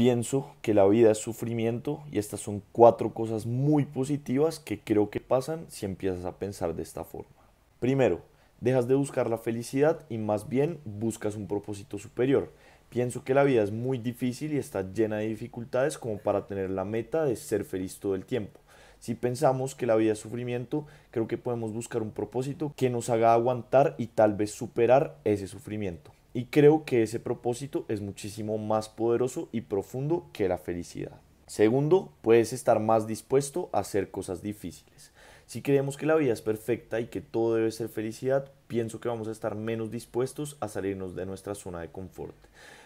pienso que la vida es sufrimiento y estas son cuatro cosas muy positivas que creo que pasan si empiezas a pensar de esta forma. Primero, dejas de buscar la felicidad y más bien buscas un propósito superior. Pienso que la vida es muy difícil y está llena de dificultades como para tener la meta de ser feliz todo el tiempo. Si pensamos que la vida es sufrimiento, creo que podemos buscar un propósito que nos haga aguantar y tal vez superar ese sufrimiento. Y creo que ese propósito es muchísimo más poderoso y profundo que la felicidad. Segundo, puedes estar más dispuesto a hacer cosas difíciles. Si creemos que la vida es perfecta y que todo debe ser felicidad, pienso que vamos a estar menos dispuestos a salirnos de nuestra zona de confort.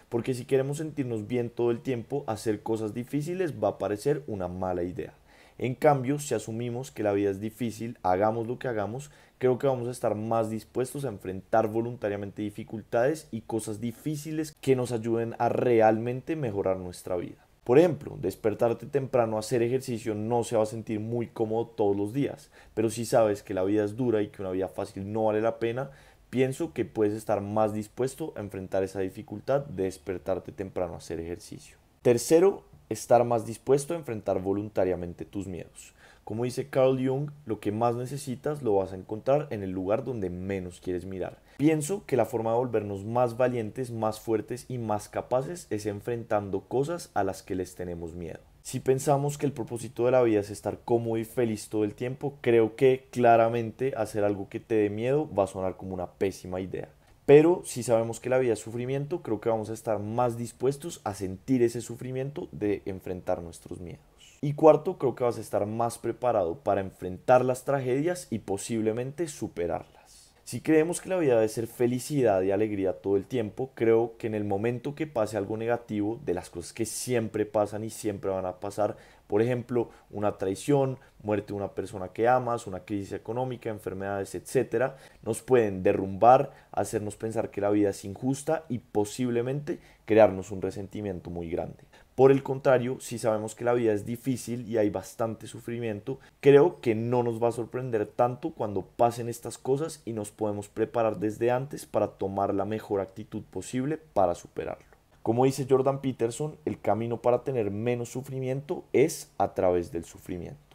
Porque si queremos sentirnos bien todo el tiempo, hacer cosas difíciles va a parecer una mala idea. En cambio, si asumimos que la vida es difícil, hagamos lo que hagamos, creo que vamos a estar más dispuestos a enfrentar voluntariamente dificultades y cosas difíciles que nos ayuden a realmente mejorar nuestra vida. Por ejemplo, despertarte temprano a hacer ejercicio no se va a sentir muy cómodo todos los días, pero si sabes que la vida es dura y que una vida fácil no vale la pena, pienso que puedes estar más dispuesto a enfrentar esa dificultad de despertarte temprano a hacer ejercicio. Tercero, estar más dispuesto a enfrentar voluntariamente tus miedos. Como dice Carl Jung, lo que más necesitas lo vas a encontrar en el lugar donde menos quieres mirar. Pienso que la forma de volvernos más valientes, más fuertes y más capaces es enfrentando cosas a las que les tenemos miedo. Si pensamos que el propósito de la vida es estar cómodo y feliz todo el tiempo, creo que claramente hacer algo que te dé miedo va a sonar como una pésima idea. Pero si sabemos que la vida es sufrimiento, creo que vamos a estar más dispuestos a sentir ese sufrimiento de enfrentar nuestros miedos. Y cuarto, creo que vas a estar más preparado para enfrentar las tragedias y posiblemente superarlas. Si creemos que la vida debe ser felicidad y alegría todo el tiempo, creo que en el momento que pase algo negativo, de las cosas que siempre pasan y siempre van a pasar, por ejemplo, una traición, muerte de una persona que amas, una crisis económica, enfermedades, etcétera, nos pueden derrumbar, hacernos pensar que la vida es injusta y posiblemente crearnos un resentimiento muy grande. Por el contrario, si sabemos que la vida es difícil y hay bastante sufrimiento, creo que no nos va a sorprender tanto cuando pasen estas cosas y nos podemos preparar desde antes para tomar la mejor actitud posible para superarlo. Como dice Jordan Peterson, el camino para tener menos sufrimiento es a través del sufrimiento.